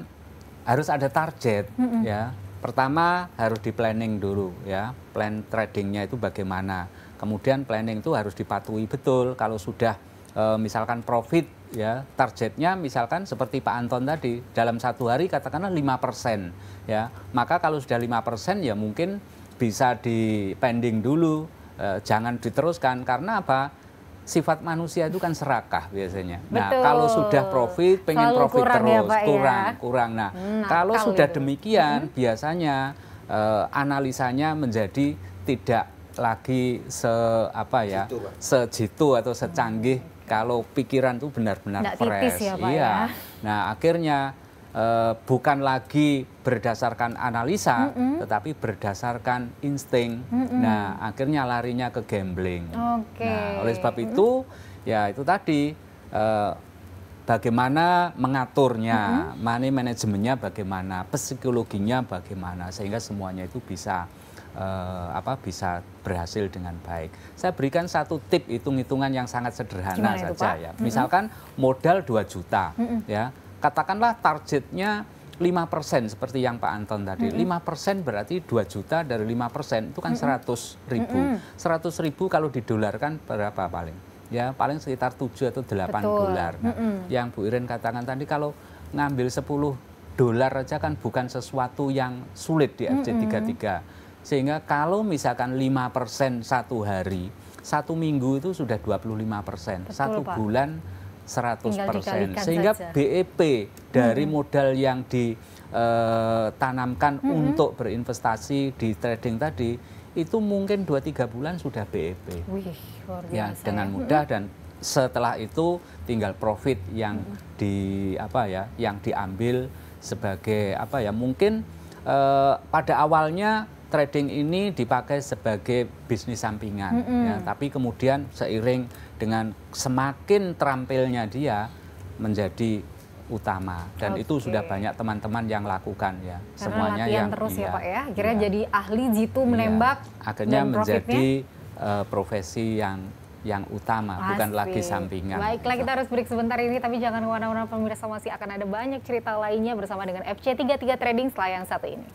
harus ada target mm -mm. ya. Pertama harus di planning dulu ya, plan tradingnya itu bagaimana. Kemudian planning itu harus dipatuhi betul. Kalau sudah e, misalkan profit ya targetnya misalkan seperti Pak Anton tadi dalam satu hari katakanlah lima persen ya maka kalau sudah lima persen ya mungkin bisa di pending dulu eh, jangan diteruskan karena apa sifat manusia itu kan serakah biasanya. Nah, Betul. Nah, kalau sudah profit, pengen Selalu profit kurang ya, terus, ya, Pak, kurang, ya? kurang. Nah, hmm, kalau gitu. sudah itu. demikian, hmm. biasanya eh, analisanya menjadi tidak lagi se apa ya, sejitu, atau secanggih kalau pikiran itu benar-benar fresh. Ya, iya. Ya. Nah, akhirnya e, bukan lagi berdasarkan analisa, mm -hmm. tetapi berdasarkan insting. Mm -hmm. Nah, akhirnya larinya ke gambling. Okay. Nah, oleh sebab itu, ya itu tadi e, bagaimana mengaturnya, mm -hmm. money manajemennya bagaimana, psikologinya bagaimana, sehingga semuanya itu bisa eh, apa bisa berhasil dengan baik. Saya berikan satu tip hitung-hitungan yang sangat sederhana Gimana saja itu, ya. Misalkan mm -hmm. modal 2 juta mm -hmm. ya. Katakanlah targetnya 5% seperti yang Pak Anton tadi. Mm -hmm. 5% berarti 2 juta dari 5% itu kan mm -hmm. 100 ribu. Mm -hmm. 100 ribu kalau didolarkan berapa paling? Ya paling sekitar 7 atau 8 Betul. dolar. Nah, mm -hmm. Yang Bu Irin katakan tadi kalau ngambil 10 dolar aja kan bukan sesuatu yang sulit di fc 33 Mm -hmm. Sehingga kalau misalkan 5% satu hari, satu minggu itu sudah 25%, Betul, satu Pak. bulan 100%. Sehingga saja. BEP dari hmm. modal yang ditanamkan eh, hmm. untuk berinvestasi di trading tadi itu mungkin 2-3 bulan sudah BEP. Wih, ya, ya, dengan hmm. mudah dan setelah itu tinggal profit yang hmm. di apa ya, yang diambil sebagai apa ya, mungkin eh, pada awalnya trading ini dipakai sebagai bisnis sampingan. Mm -hmm. ya, tapi kemudian seiring dengan semakin terampilnya dia menjadi utama dan okay. itu sudah banyak teman-teman yang lakukan ya Karena semuanya yang terus ya, iya, ya pak ya akhirnya iya, jadi ahli jitu menembak iya. akhirnya menjadi uh, profesi yang yang utama, Pasti. bukan lagi sampingan. Baiklah, kita iya. harus break sebentar ini, tapi jangan kemana-mana pemirsa masih akan ada banyak cerita lainnya bersama dengan FC33 Trading setelah yang satu ini.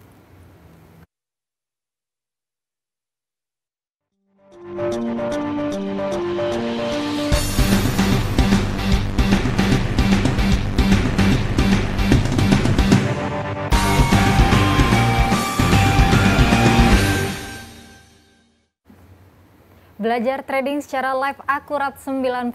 Belajar trading secara live akurat 98%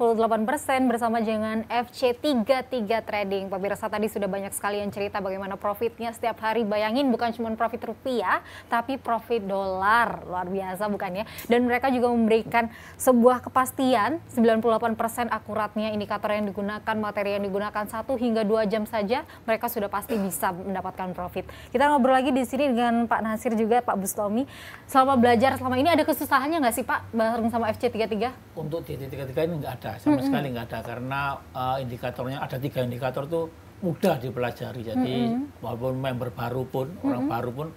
bersama dengan FC33 Trading. Pemirsa tadi sudah banyak sekali yang cerita bagaimana profitnya setiap hari. Bayangin bukan cuma profit rupiah, tapi profit dolar. Luar biasa bukan ya? Dan mereka juga memberikan sebuah kepastian 98% akuratnya indikator yang digunakan, materi yang digunakan 1 hingga 2 jam saja mereka sudah pasti bisa mendapatkan profit. Kita ngobrol lagi di sini dengan Pak Nasir juga, Pak Bustomi. Selama belajar selama ini ada kesusahannya nggak sih Pak? bareng sama FC33? Untuk DC33 ini nggak ada, sama mm -hmm. sekali nggak ada karena uh, indikatornya ada tiga indikator tuh mudah dipelajari. Jadi mm -hmm. walaupun member baru pun, mm -hmm. orang baru pun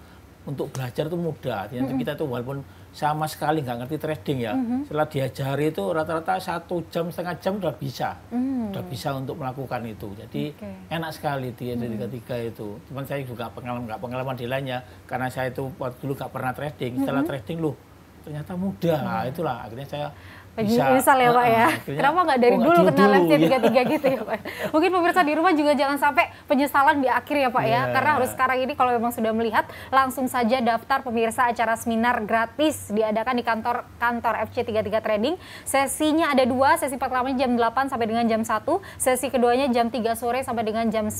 untuk belajar itu mudah. Jadi mm -hmm. kita tuh walaupun sama sekali nggak ngerti trading ya, mm -hmm. setelah diajari itu rata-rata satu jam setengah jam udah bisa, mm -hmm. udah bisa untuk melakukan itu. Jadi okay. enak sekali di tiga tiga itu. Cuman saya juga pengalaman nggak pengalaman di lainnya, karena saya itu waktu dulu nggak pernah trading. Setelah mm -hmm. trading loh ternyata mudah. Nah, itulah akhirnya saya bisa, misal ya Pak ya. Ah, Kenapa nggak dari dulu kenal FC 33 ya? gitu ya Pak. Mungkin pemirsa di rumah juga jangan sampai penyesalan di akhir ya Pak ya. Iya. Karena harus sekarang ini kalau memang sudah melihat langsung saja daftar pemirsa acara seminar gratis diadakan di kantor kantor FC 33 Trading. Sesinya ada dua, sesi pertama jam 8 sampai dengan jam 1, sesi keduanya jam 3 sore sampai dengan jam 9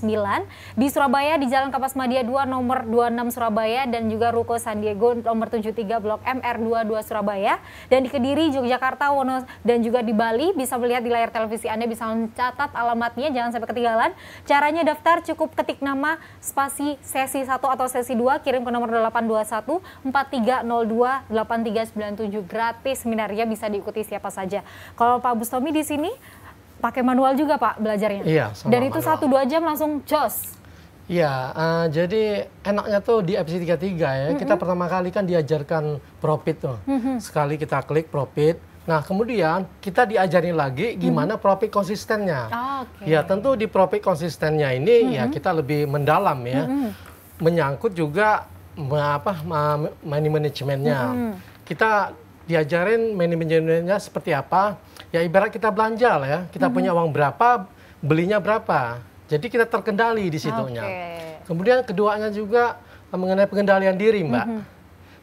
di Surabaya di Jalan Kapas Madia 2 nomor 26 Surabaya dan juga Ruko San Diego nomor 73 Blok MR22 Surabaya dan di Kediri Yogyakarta dan juga di Bali bisa melihat di layar televisi Anda bisa mencatat alamatnya jangan sampai ketinggalan. Caranya daftar cukup ketik nama spasi sesi 1 atau sesi 2 kirim ke nomor 821 4302 8397 gratis seminarnya bisa diikuti siapa saja. Kalau Pak Bustomi di sini pakai manual juga Pak belajarnya. Iya, Dan itu satu dua jam langsung jos. Iya, uh, jadi enaknya tuh di FC 33 ya, mm -hmm. kita pertama kali kan diajarkan profit tuh. Mm -hmm. Sekali kita klik profit, Nah, kemudian kita diajari lagi gimana hmm. profit konsistennya. Oh, ah, okay. Ya, tentu di profit konsistennya ini ya, hmm. ya kita lebih mendalam ya. hmm. Menyangkut juga apa money manajemennya. nya hmm. Kita diajarin money manajemennya seperti apa? Ya ibarat kita belanja lah ya. Kita hmm. punya uang berapa, belinya berapa. Jadi kita terkendali di situnya. Okay. Kemudian keduanya juga mengenai pengendalian diri, Mbak. Hmm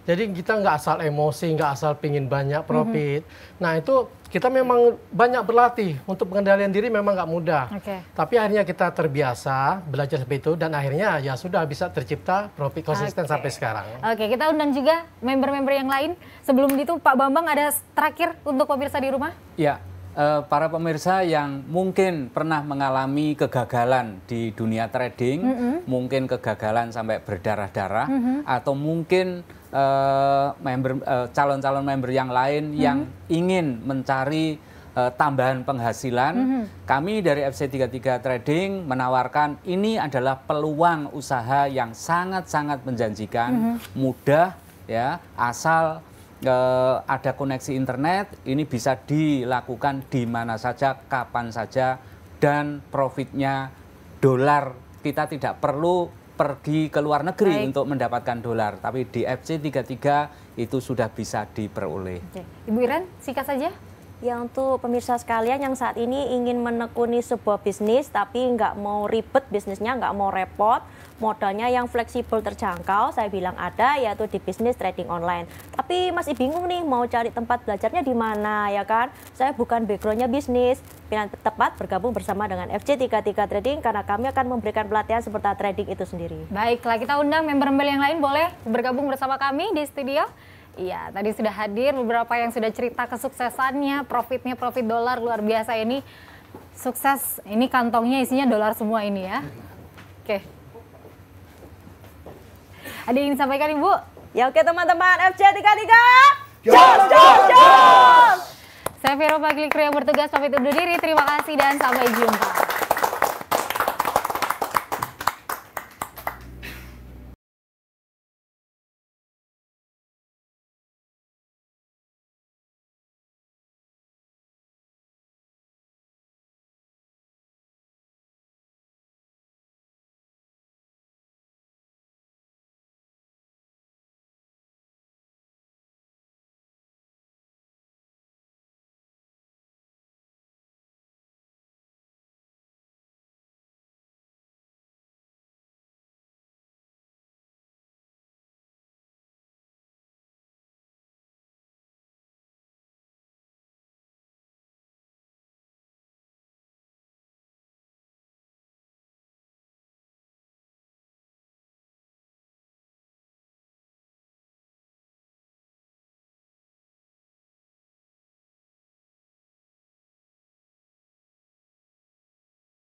jadi kita nggak asal emosi, nggak asal pingin banyak mhm. profit. Mm -hmm. Nah itu kita memang banyak berlatih untuk pengendalian diri memang nggak mudah. Okay. Tapi akhirnya kita terbiasa belajar seperti itu dan akhirnya ya sudah bisa tercipta profit konsisten okay. sampai sekarang. Oke, okay, kita undang juga member-member yang lain. Sebelum itu Pak Bambang ada terakhir untuk pemirsa di rumah? Iya. Eh, para pemirsa yang mungkin pernah mengalami kegagalan di dunia trading, mm -hmm. mungkin kegagalan sampai berdarah-darah, mm -hmm. atau mungkin uh, member uh, calon-calon member yang lain mm -hmm. yang ingin mencari uh, tambahan penghasilan, mm -hmm. kami dari FC33 Trading menawarkan ini adalah peluang usaha yang sangat-sangat menjanjikan, mm -hmm. mudah ya, asal uh, ada koneksi internet, ini bisa dilakukan di mana saja, kapan saja, dan profitnya dolar. Kita tidak perlu pergi ke luar negeri Baik. untuk mendapatkan dolar, tapi di FC 33 itu sudah bisa diperoleh. Oke. Ibu Iren, singkat saja. Ya untuk pemirsa sekalian yang saat ini ingin menekuni sebuah bisnis tapi nggak mau ribet bisnisnya, nggak mau repot, modalnya yang fleksibel terjangkau, saya bilang ada yaitu di bisnis trading online. Tapi masih bingung nih mau cari tempat belajarnya di mana ya kan? Saya bukan backgroundnya bisnis, pilihan tepat bergabung bersama dengan FC33 Trading karena kami akan memberikan pelatihan seputar trading itu sendiri. Baiklah kita undang member-member yang lain boleh bergabung bersama kami di studio. Iya, tadi sudah hadir beberapa yang sudah cerita kesuksesannya, profitnya, profit dolar luar biasa ini. Sukses, ini kantongnya isinya dolar semua ini ya. Oke. Okay. Ada yang ingin sampaikan Ibu? Ya oke teman-teman, FC33! Jos, jos, jos! Saya Vero Pagli Kriya bertugas pamit undur diri. Terima kasih dan sampai jumpa.